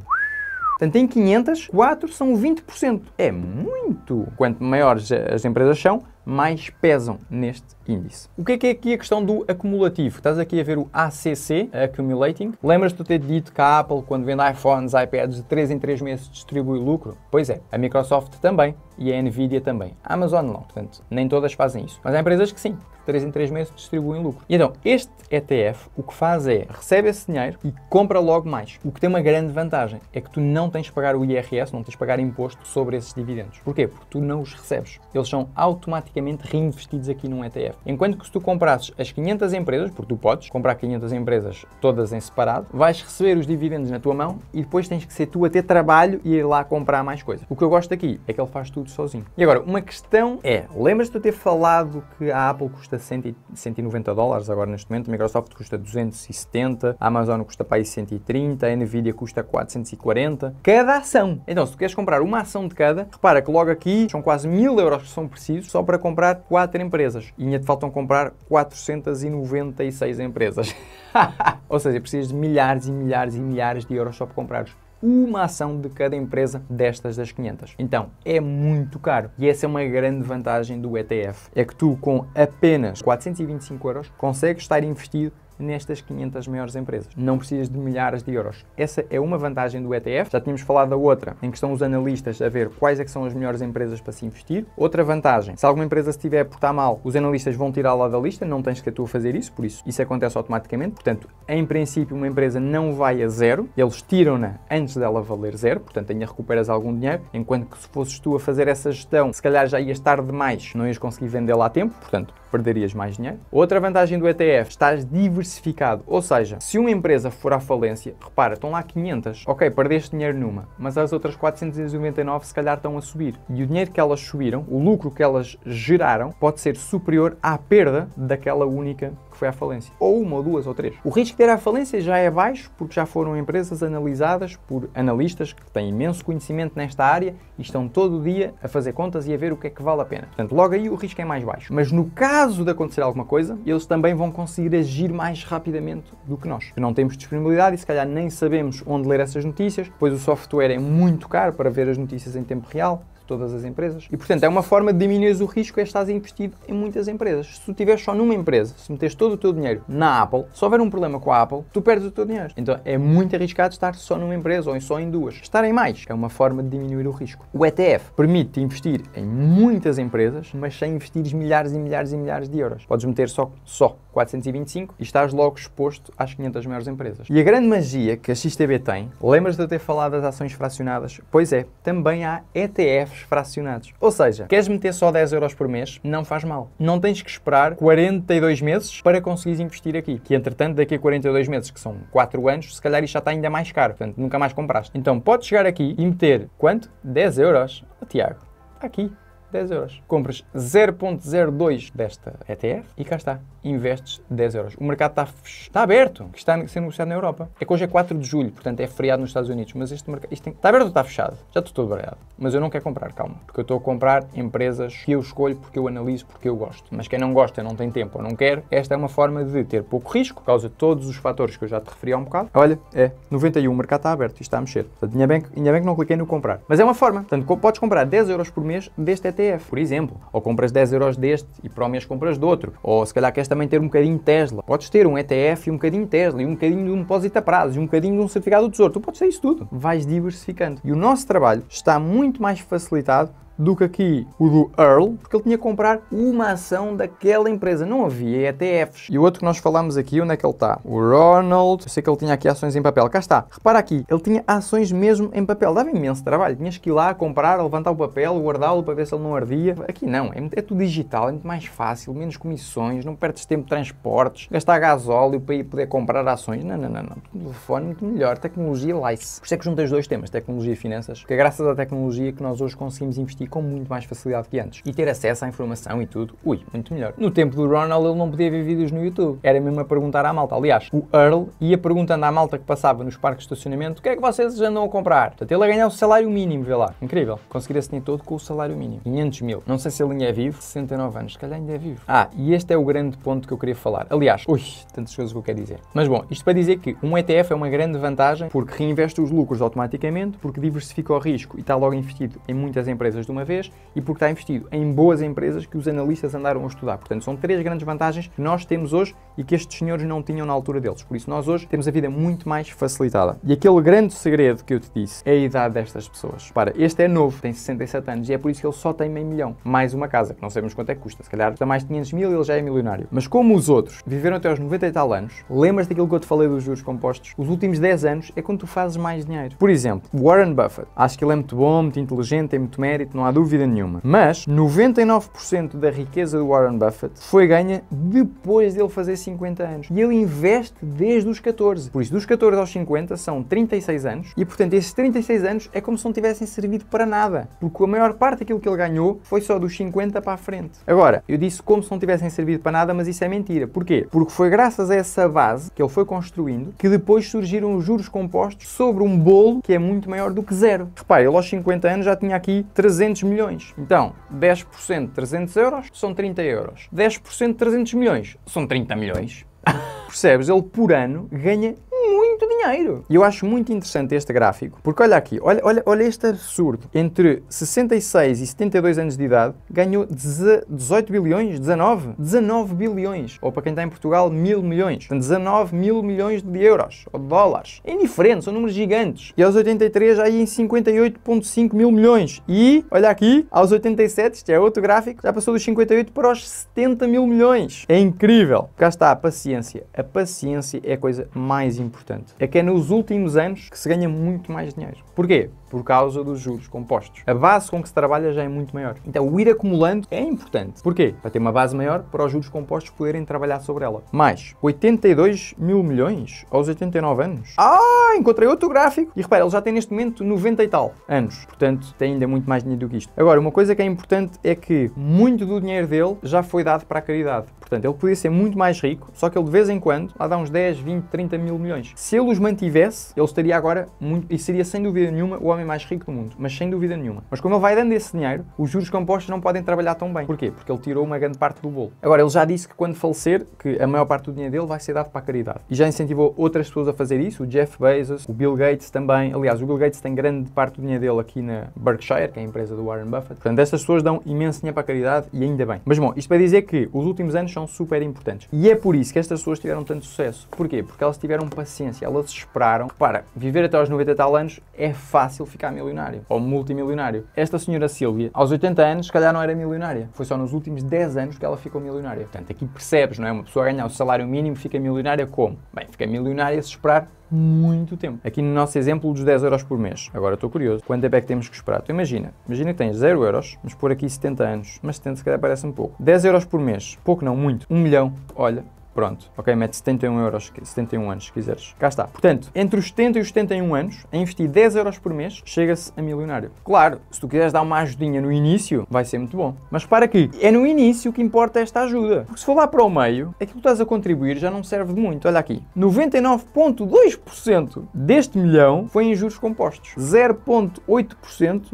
Portanto, em 500, 4 são 20%. É muito! Quanto maiores as empresas são, mais pesam neste índice. O que é que é aqui a questão do acumulativo? Estás aqui a ver o ACC, Accumulating. Lembras-te de ter dito que a Apple, quando vende iPhones, iPads de 3 em 3 meses, distribui lucro? Pois é, a Microsoft também e a Nvidia também. A Amazon não, portanto, nem todas fazem isso. Mas há empresas que sim, que 3 em 3 meses distribuem lucro. E então, este ETF o que faz é recebe esse dinheiro e compra logo mais. O que tem uma grande vantagem é que tu não tens de pagar o IRS, não tens de pagar imposto sobre esses dividendos. Porquê? Porque tu não os recebes. Eles são automaticamente reinvestidos aqui num ETF. Enquanto que se tu comprasses as 500 empresas, porque tu podes comprar 500 empresas todas em separado, vais receber os dividendos na tua mão e depois tens que ser tu a ter trabalho e ir lá comprar mais coisas. O que eu gosto aqui é que ele faz tudo sozinho. E agora, uma questão é, lembras-te de eu ter falado que a Apple custa 100, 190 dólares agora neste momento, a Microsoft custa 270, a Amazon custa para aí 130, a Nvidia custa 440, cada ação. Então, se tu queres comprar uma ação de cada, repara que logo aqui são quase mil euros que são precisos só para comprar quatro empresas. E faltam comprar 496 empresas. <laughs> Ou seja, precisas de milhares e milhares e milhares de euros só para comprares uma ação de cada empresa destas das 500. Então, é muito caro. E essa é uma grande vantagem do ETF. É que tu, com apenas 425 euros, consegues estar investido nestas 500 maiores empresas. Não precisas de milhares de euros. Essa é uma vantagem do ETF. Já tínhamos falado da outra, em que estão os analistas a ver quais é são as melhores empresas para se investir. Outra vantagem, se alguma empresa se tiver a portar mal, os analistas vão tirá-la da lista, não tens que tu fazer isso, por isso isso acontece automaticamente. Portanto, em princípio, uma empresa não vai a zero, eles tiram-na antes dela valer zero, portanto ainda recuperas algum dinheiro, enquanto que se fosses tu a fazer essa gestão, se calhar já ias tarde demais, não ias conseguir vendê-la a tempo, portanto perderias mais dinheiro. Outra vantagem do ETF, estás diversificado diversificado. Ou seja, se uma empresa for à falência, repara, estão lá 500. Ok, perdeste dinheiro numa, mas as outras 499 se calhar estão a subir. E o dinheiro que elas subiram, o lucro que elas geraram, pode ser superior à perda daquela única foi à falência. Ou uma, ou duas, ou três. O risco de ir à falência já é baixo porque já foram empresas analisadas por analistas que têm imenso conhecimento nesta área e estão todo o dia a fazer contas e a ver o que é que vale a pena. Portanto, logo aí o risco é mais baixo. Mas no caso de acontecer alguma coisa, eles também vão conseguir agir mais rapidamente do que nós. Não temos disponibilidade e se calhar nem sabemos onde ler essas notícias, pois o software é muito caro para ver as notícias em tempo real todas as empresas. E portanto é uma forma de diminuir o risco é estás investido em muitas empresas. Se tu tiveres só numa empresa, se meteres todo o teu dinheiro na Apple, se houver um problema com a Apple, tu perdes o teu dinheiro. Então é muito arriscado estar só numa empresa ou só em duas. Estar em mais é uma forma de diminuir o risco. O ETF permite investir em muitas empresas, mas sem investires milhares e milhares e milhares de euros. Podes meter só, só 425 e estás logo exposto às 500 maiores empresas. E a grande magia que a XTB tem, lembras de eu ter falado das ações fracionadas? Pois é, também há ETFs fracionados. Ou seja, queres meter só 10 euros por mês? Não faz mal. Não tens que esperar 42 meses para conseguires investir aqui. Que entretanto, daqui a 42 meses, que são 4 anos, se calhar isto já está ainda mais caro. Portanto, nunca mais compraste. Então, podes chegar aqui e meter quanto? 10 euros. Oh, Tiago, está aqui. 10 euros. Compras 0.02 desta ETF e cá está. Investes 10 euros. O mercado está, está aberto, que está a ser negociado na Europa. É que hoje é 4 de julho, portanto é feriado nos Estados Unidos, mas este mercado isto tem, está aberto ou está fechado? Já estou todo baralhado. Mas eu não quero comprar, calma. Porque eu estou a comprar empresas que eu escolho, porque eu analiso, porque eu gosto. Mas quem não gosta, não tem tempo ou não quer, esta é uma forma de ter pouco risco, por causa de todos os fatores que eu já te referi há um bocado. Olha, é 91, o mercado está aberto e está a mexer. Portanto, ainda bem, ainda bem que não cliquei no comprar. Mas é uma forma. Portanto, podes comprar 10 euros por mês deste ETF ETF, por exemplo. Ou compras 10 euros deste e promias compras do outro. Ou se calhar queres também ter um bocadinho Tesla. Podes ter um ETF e um bocadinho Tesla, e um bocadinho de um depósito a prazo, e um bocadinho de um certificado do tesouro. Tu podes ter isso tudo. Vais diversificando. E o nosso trabalho está muito mais facilitado do que aqui o do Earl, porque ele tinha que comprar uma ação daquela empresa. Não havia ETFs. E o outro que nós falámos aqui, onde é que ele está? O Ronald, eu sei que ele tinha aqui ações em papel. Cá está. Repara aqui, ele tinha ações mesmo em papel. Dava imenso trabalho. Tinhas que ir lá comprar, levantar o papel, guardá-lo para ver se ele não ardia. Aqui não, é, é tudo digital, é muito mais fácil, menos comissões, não perdes tempo de transportes, gastar gasóleo para ir poder comprar ações. Não, não, não, não. telefone muito melhor, tecnologia lice. Por isso é que juntas dois temas, tecnologia e finanças, porque é graças à tecnologia que nós hoje conseguimos investir com muito mais facilidade que antes. E ter acesso à informação e tudo, ui, muito melhor. No tempo do Ronald ele não podia ver vídeos no YouTube, era mesmo a perguntar à malta. Aliás, o Earl ia perguntando à malta que passava nos parques de estacionamento o que é que vocês andam a comprar. Portanto, ele a ganhar o salário mínimo, vê lá. Incrível. Conseguir esse dinheiro todo com o salário mínimo. 500 mil. Não sei se ele ainda é vivo, 69 anos, se calhar ainda é vivo. Ah, e este é o grande ponto que eu queria falar. Aliás, ui, tantas coisas que eu quero dizer. Mas bom, isto para dizer que um ETF é uma grande vantagem porque reinveste os lucros automaticamente, porque diversifica o risco e está logo investido em muitas empresas do uma vez e porque está investido em boas empresas que os analistas andaram a estudar. Portanto, são três grandes vantagens que nós temos hoje e que estes senhores não tinham na altura deles. Por isso, nós hoje temos a vida muito mais facilitada. E aquele grande segredo que eu te disse é a idade destas pessoas. Para, este é novo, tem 67 anos e é por isso que ele só tem meio milhão. Mais uma casa, que não sabemos quanto é que custa. Se calhar está mais de 500 mil e ele já é milionário. Mas como os outros viveram até aos 90 e tal anos, lembras daquilo que eu te falei dos juros compostos? Os últimos 10 anos é quando tu fazes mais dinheiro. Por exemplo, Warren Buffett. Acho que ele é muito bom, muito inteligente, tem muito mérito, não há há dúvida nenhuma. Mas 99% da riqueza do Warren Buffett foi ganha depois dele fazer 50 anos. E ele investe desde os 14. Por isso, dos 14 aos 50 são 36 anos. E portanto, esses 36 anos é como se não tivessem servido para nada. Porque a maior parte daquilo que ele ganhou foi só dos 50 para a frente. Agora, eu disse como se não tivessem servido para nada, mas isso é mentira. Porquê? Porque foi graças a essa base que ele foi construindo que depois surgiram os juros compostos sobre um bolo que é muito maior do que zero. Repare, ele aos 50 anos já tinha aqui 300 300 milhões. Então, 10% de 300 euros são 30 euros. 10% de 300 milhões são 30 milhões. <laughs> Percebes? Ele por ano ganha muito muito dinheiro. E eu acho muito interessante este gráfico, porque olha aqui, olha, olha, olha este absurdo. Entre 66 e 72 anos de idade, ganhou 18 bilhões, 19, 19 bilhões, ou para quem está em Portugal, mil milhões. 19 mil milhões de euros, ou de dólares. É indiferente, são números gigantes. E aos 83, aí em 58,5 mil milhões. E, olha aqui, aos 87, isto é outro gráfico, já passou dos 58 para os 70 mil milhões. É incrível. Cá está a paciência. A paciência é a coisa mais importante. É que é nos últimos anos que se ganha muito mais dinheiro. Porquê? Por causa dos juros compostos. A base com que se trabalha já é muito maior. Então, o ir acumulando é importante. Porquê? Para ter uma base maior, para os juros compostos poderem trabalhar sobre ela. Mais, 82 mil milhões aos 89 anos. Ah, encontrei outro gráfico! E repara, ele já tem neste momento 90 e tal anos. Portanto, tem ainda muito mais dinheiro do que isto. Agora, uma coisa que é importante é que muito do dinheiro dele já foi dado para a caridade. Portanto, ele podia ser muito mais rico, só que ele de vez em quando, lá dá uns 10, 20, 30 mil milhões. Se ele os mantivesse, ele estaria agora muito, e seria sem dúvida dúvida nenhuma, o homem mais rico do mundo, mas sem dúvida nenhuma. Mas como ele vai dando esse dinheiro, os juros compostos não podem trabalhar tão bem. Porquê? Porque ele tirou uma grande parte do bolo. Agora, ele já disse que quando falecer, que a maior parte do dinheiro dele vai ser dado para a caridade. E já incentivou outras pessoas a fazer isso, o Jeff Bezos, o Bill Gates também. Aliás, o Bill Gates tem grande parte do dinheiro dele aqui na Berkshire, que é a empresa do Warren Buffett. Portanto, estas pessoas dão imenso dinheiro para a caridade e ainda bem. Mas bom, isto para dizer que os últimos anos são super importantes. E é por isso que estas pessoas tiveram tanto sucesso. Porquê? Porque elas tiveram paciência, elas esperaram. Para, viver até aos 90 tal anos é fácil ficar milionário ou multimilionário. Esta senhora Silvia, aos 80 anos, se calhar não era milionária. Foi só nos últimos 10 anos que ela ficou milionária. Portanto, aqui percebes, não é? Uma pessoa ganhar o salário mínimo fica milionária como? Bem, fica milionária se esperar muito tempo. Aqui no nosso exemplo dos 10 euros por mês. Agora estou curioso. Quanto tempo é que temos que esperar? Tu então, imagina. Imagina que tens 0 euros, mas por aqui 70 anos. Mas 70 se calhar parece um pouco. 10 euros por mês. Pouco não, muito. 1 um milhão. Olha, Pronto, ok? Mete 71 euros, 71 anos, se quiseres. Cá está. Portanto, entre os 70 e os 71 anos, a investir 10 euros por mês, chega-se a milionário. Claro, se tu quiseres dar uma ajudinha no início, vai ser muito bom. Mas para aqui, é no início que importa esta ajuda. Porque se for lá para o meio, aquilo que estás a contribuir já não serve de muito. Olha aqui, 99,2% deste milhão foi em juros compostos. 0,8%,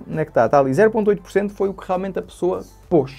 onde é que está? Está ali, 0,8% foi o que realmente a pessoa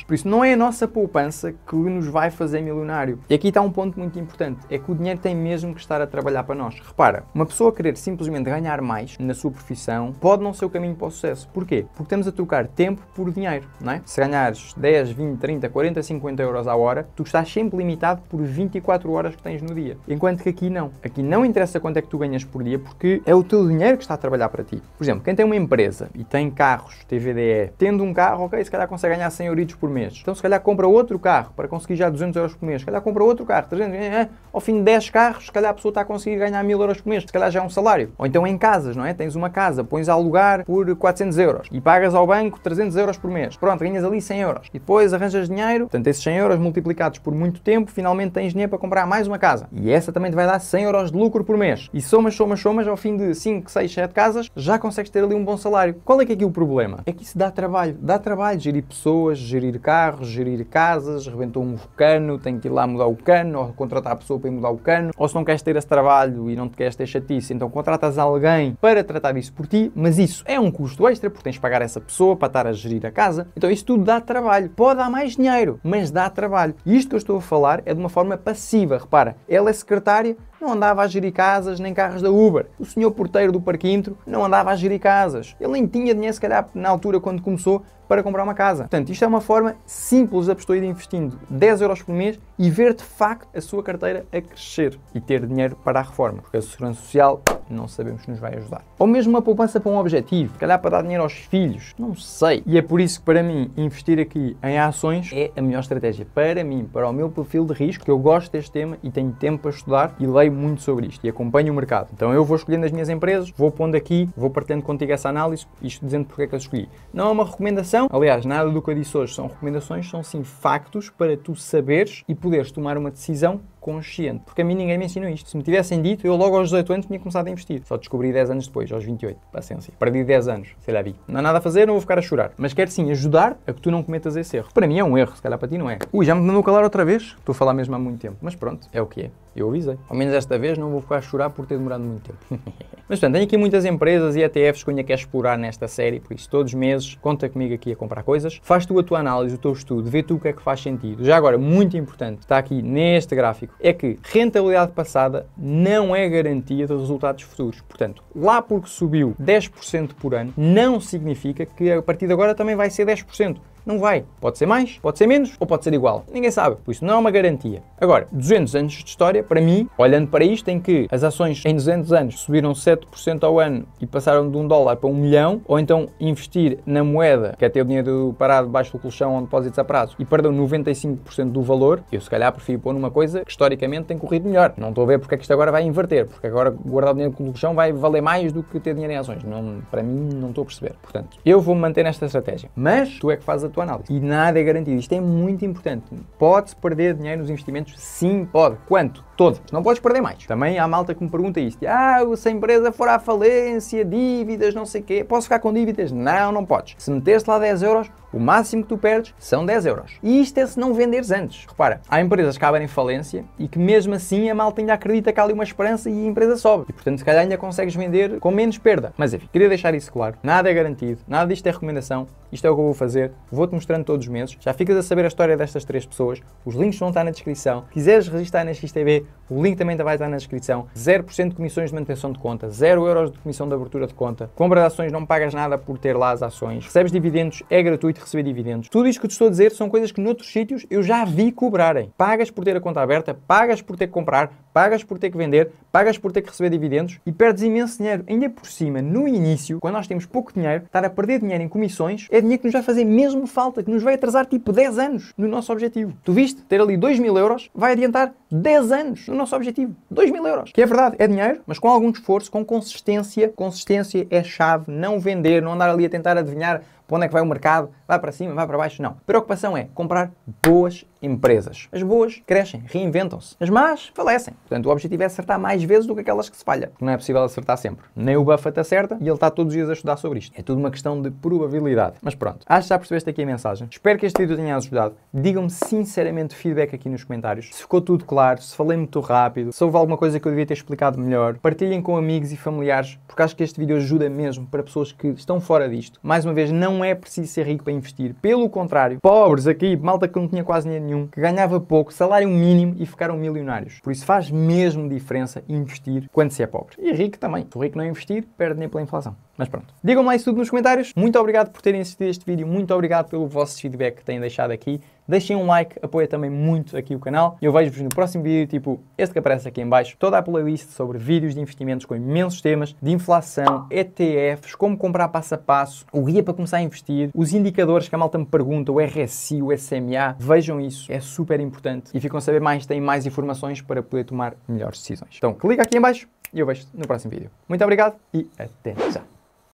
por isso, não é a nossa poupança que nos vai fazer milionário. E aqui está um ponto muito importante: é que o dinheiro tem mesmo que estar a trabalhar para nós. Repara, uma pessoa querer simplesmente ganhar mais na sua profissão pode não ser o caminho para o sucesso. Porquê? Porque estamos a trocar tempo por dinheiro, não é? Se ganhares 10, 20, 30, 40, 50 euros à hora, tu estás sempre limitado por 24 horas que tens no dia. Enquanto que aqui não. Aqui não interessa quanto é que tu ganhas por dia, porque é o teu dinheiro que está a trabalhar para ti. Por exemplo, quem tem uma empresa e tem carros, TVDE, tendo um carro, ok, se calhar consegue ganhar 100 euros por mês. Então, se calhar compra outro carro para conseguir já 200 euros por mês. Se calhar compra outro carro, 300, eh, eh. ao fim de 10 carros, se calhar a pessoa está a conseguir ganhar 1000 euros por mês. Se calhar já é um salário. Ou então em casas, não é? Tens uma casa, pões a alugar por 400 euros e pagas ao banco 300 euros por mês. Pronto, ganhas ali 100 euros. E depois arranjas dinheiro, portanto, esses 100 euros multiplicados por muito tempo, finalmente tens dinheiro para comprar mais uma casa. E essa também te vai dar 100 euros de lucro por mês. E somas, somas, somas, ao fim de 5, 6, 7 casas, já consegues ter ali um bom salário. Qual é que é aqui o problema? É que isso dá trabalho. Dá trabalho gerir pessoas, gerir carros, gerir casas, rebentou um cano, tem que ir lá mudar o cano, ou contratar a pessoa para ir mudar o cano, ou se não queres ter esse trabalho e não te queres ter chatice, então contratas alguém para tratar isso por ti, mas isso é um custo extra porque tens de pagar essa pessoa para estar a gerir a casa, então isso tudo dá trabalho. Pode dar mais dinheiro, mas dá trabalho. E isto que eu estou a falar é de uma forma passiva, repara, ela é secretária, não andava a gerir casas nem carros da Uber. O senhor porteiro do Parquintro não andava a gerir casas. Ele nem tinha dinheiro, se calhar, na altura quando começou, para comprar uma casa. Portanto, isto é uma forma simples da pessoa ir investindo 10 euros por mês e ver de facto a sua carteira a crescer e ter dinheiro para a reforma, porque a segurança social não sabemos se nos vai ajudar. Ou mesmo uma poupança para um objetivo, calhar para dar dinheiro aos filhos, não sei. E é por isso que para mim investir aqui em ações é a melhor estratégia para mim, para o meu perfil de risco, que eu gosto deste tema e tenho tempo para estudar e leio muito sobre isto e acompanho o mercado. Então eu vou escolhendo as minhas empresas, vou pondo aqui, vou partilhando contigo essa análise e dizendo porque é que eu escolhi. Não é uma recomendação, aliás, nada do que eu disse hoje são recomendações, são sim factos para tu saberes e poderes tomar uma decisão consciente. Porque a mim ninguém me ensinou isto. Se me tivessem dito, eu logo aos 18 anos tinha começado a investir. Só descobri 10 anos depois, aos 28. Paciência. Perdi 10 anos. Sei lá, vi. Não há nada a fazer, não vou ficar a chorar. Mas quero sim ajudar a que tu não cometas esse erro. Para mim é um erro, se calhar para ti não é. Ui, já me mandou calar outra vez? Estou a falar mesmo há muito tempo. Mas pronto, é o que é. Eu avisei. Ao menos esta vez não vou ficar a chorar por ter demorado muito tempo. <laughs> Mas portanto, tenho aqui muitas empresas e ETFs que eu ainda quero explorar nesta série, por isso todos os meses conta comigo aqui a comprar coisas. Faz tu a tua análise, o teu estudo, vê tu o que é que faz sentido. Já agora, muito importante, está aqui neste gráfico, é que rentabilidade passada não é garantia de resultados futuros. Portanto, lá porque subiu 10% por ano, não significa que a partir de agora também vai ser 10%. Não vai. Pode ser mais, pode ser menos ou pode ser igual. Ninguém sabe, por isso não é uma garantia. Agora, 200 anos de história, para mim, olhando para isto, em que as ações em 200 anos subiram 7% ao ano e passaram de um dólar para um milhão, ou então investir na moeda, que é ter o dinheiro parado debaixo do colchão ou depósitos a prazo, e perdeu 95% do valor, eu se calhar prefiro pôr numa coisa que historicamente tem corrido melhor. Não estou a ver porque é que isto agora vai inverter, porque agora guardar o dinheiro no colchão vai valer mais do que ter dinheiro em ações. Não, para mim, não estou a perceber. Portanto, eu vou manter esta estratégia. Mas tu é que fazes a tua análise. E nada é garantido. Isto é muito importante. Pode-se perder dinheiro nos investimentos? Sim, pode. Quanto? Todo. Não podes perder mais. Também há malta que me pergunta isto. Ah, se a empresa for à falência, dívidas, não sei o quê, posso ficar com dívidas? Não, não podes. Se meteste lá 10 euros, o máximo que tu perdes são 10 euros. E isto é se não venderes antes. Repara, há empresas que abrem falência e que mesmo assim a malta ainda acredita que há ali uma esperança e a empresa sobe. E portanto, se calhar ainda consegues vender com menos perda. Mas enfim, queria deixar isso claro. Nada é garantido, nada disto é recomendação. Isto é o que eu vou fazer. Vou-te mostrando todos os meses. Já ficas a saber a história destas três pessoas. Os links vão estar na descrição. Se quiseres registrar na XTB, o link também vai estar na descrição. 0% de comissões de manutenção de conta, 0 euros de comissão de abertura de conta. Compra de ações não pagas nada por ter lá as ações. Recebes dividendos, é gratuito receber dividendos. Tudo isto que te estou a dizer são coisas que noutros sítios eu já vi cobrarem. Pagas por ter a conta aberta, pagas por ter que comprar, pagas por ter que vender, pagas por ter que receber dividendos e perdes imenso dinheiro. Ainda por cima, no início, quando nós temos pouco dinheiro, estar a perder dinheiro em comissões é dinheiro que nos vai fazer mesmo falta, que nos vai atrasar tipo 10 anos no nosso objetivo. Tu viste? Ter ali 2 mil euros vai adiantar 10 anos no nosso objetivo. 2 mil euros. Que é verdade, é dinheiro, mas com algum esforço, com consistência. Consistência é chave. Não vender, não andar ali a tentar adivinhar para onde é que vai o mercado, vai para cima, vai para baixo. Não. Preocupação é comprar boas empresas. As boas crescem, reinventam-se. As más falecem. Portanto, o objetivo é acertar mais vezes do que aquelas que se falha. Não é possível acertar sempre. Nem o Buffett acerta e ele está todos os dias a estudar sobre isto. É tudo uma questão de probabilidade. Mas pronto, acho que já percebeste aqui a mensagem. Espero que este vídeo tenha ajudado. Digam-me sinceramente feedback aqui nos comentários. Se ficou tudo claro, se falei muito rápido, se houve alguma coisa que eu devia ter explicado melhor. Partilhem com amigos e familiares, porque acho que este vídeo ajuda mesmo para pessoas que estão fora disto. Mais uma vez, não é preciso ser rico para investir. Pelo contrário, pobres aqui, malta que não tinha quase nenhum, que ganhava pouco, salário mínimo e ficaram milionários. Por isso faz mesmo diferença investir quando se é pobre. E rico também. Se o rico não é investir, perde nem pela inflação. Mas pronto. Digam-me lá isso tudo nos comentários. Muito obrigado por terem assistido este vídeo. Muito obrigado pelo vosso feedback que têm deixado aqui. Deixem um like, apoia também muito aqui o canal. Eu vejo-vos no próximo vídeo, tipo este que aparece aqui em baixo. Toda a playlist sobre vídeos de investimentos com imensos temas, de inflação, ETFs, como comprar passo a passo, o guia para começar a investir, os indicadores que a malta me pergunta, o RSI, o SMA. Vejam isso, é super importante. E ficam a saber mais, têm mais informações para poder tomar melhores decisões. Então clica aqui em baixo e eu vejo-te no próximo vídeo. Muito obrigado e até já!